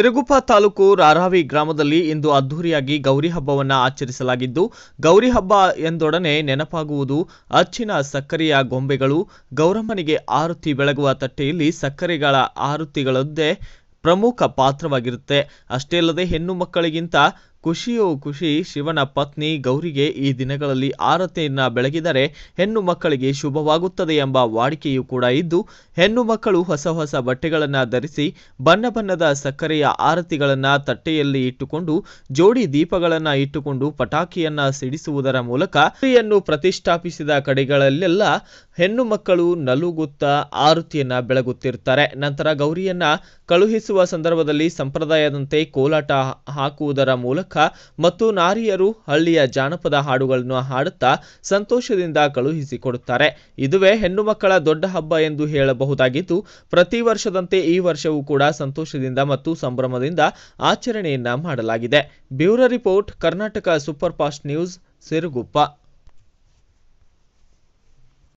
ತಿರುಗುಪ್ಪ ತಾಲೂಕು ರಾರಾವಿ ಗ್ರಾಮದಲ್ಲಿ ಇಂದು ಅದ್ದೂರಿಯಾಗಿ ಗೌರಿ ಹಬ್ಬವನ್ನು ಆಚರಿಸಲಾಗಿದ್ದು ಗೌರಿ ಹಬ್ಬ ಎಂದೊಡನೆ ನೆನಪಾಗುವುದು ಅಚ್ಚಿನ ಸಕ್ಕರೆಯ ಗೊಂಬೆಗಳು ಗೌರಮ್ಮನಿಗೆ ಆರುತಿ ಬೆಳಗುವ ತಟ್ಟೆಯಲ್ಲಿ ಸಕ್ಕರೆಗಳ ಆರುತಿಗಳದ್ದೇ ಪ್ರಮುಖ ಪಾತ್ರವಾಗಿರುತ್ತೆ ಅಷ್ಟೇ ಅಲ್ಲದೆ ಹೆಣ್ಣು ಮಕ್ಕಳಿಗಿಂತ ಖುಷಿಯೋ ಖುಷಿ ಶಿವನ ಪತ್ನಿ ಗೌರಿಗೆ ಈ ದಿನಗಳಲ್ಲಿ ಆರತಿಯನ್ನ ಬೆಳಗಿದರೆ ಹೆಣ್ಣು ಮಕ್ಕಳಿಗೆ ಶುಭವಾಗುತ್ತದೆ ಎಂಬ ವಾಡಿಕೆಯೂ ಕೂಡ ಇದ್ದು ಹೆಣ್ಣು ಮಕ್ಕಳು ಹೊಸ ಹೊಸ ಬಟ್ಟೆಗಳನ್ನು ಧರಿಸಿ ಬಣ್ಣ ಬಣ್ಣದ ಸಕ್ಕರೆಯ ಆರತಿಗಳನ್ನು ತಟ್ಟೆಯಲ್ಲಿ ಇಟ್ಟುಕೊಂಡು ಜೋಡಿ ದೀಪಗಳನ್ನು ಇಟ್ಟುಕೊಂಡು ಪಟಾಕಿಯನ್ನ ಸಿಡಿಸುವುದರ ಮೂಲಕ ಸ್ತ್ರೀಯನ್ನು ಪ್ರತಿಷ್ಠಾಪಿಸಿದ ಕಡೆಗಳಲ್ಲೆಲ್ಲ ಹೆಣ್ಣು ಮಕ್ಕಳು ನಲುಗುತ್ತ ಆರತಿಯನ್ನ ಬೆಳಗುತ್ತಿರ್ತಾರೆ ನಂತರ ಗೌರಿಯನ್ನ ಕಳುಹಿಸುವ ಸಂದರ್ಭದಲ್ಲಿ ಸಂಪ್ರದಾಯದಂತೆ ಕೋಲಾಟ ಹಾಕುವುದರ ಮೂಲಕ ಮೂಲಕ ಮತ್ತು ನಾರಿಯರು ಹಳ್ಳಿಯ ಜಾನಪದ ಹಾಡುಗಳನ್ನು ಹಾಡುತ್ತಾ ಸಂತೋಷದಿಂದ ಕಳುಹಿಸಿಕೊಡುತ್ತಾರೆ ಇದುವೇ ಹೆಣ್ಣು ಮಕ್ಕಳ ದೊಡ್ಡ ಹಬ್ಬ ಎಂದು ಹೇಳಬಹುದಾಗಿದ್ದು ಪ್ರತಿ ವರ್ಷದಂತೆ ಈ ವರ್ಷವೂ ಕೂಡ ಸಂತೋಷದಿಂದ ಮತ್ತು ಸಂಭ್ರಮದಿಂದ ಆಚರಣೆಯನ್ನ ಮಾಡಲಾಗಿದೆ bureau report Karnataka super fast news Siruguppa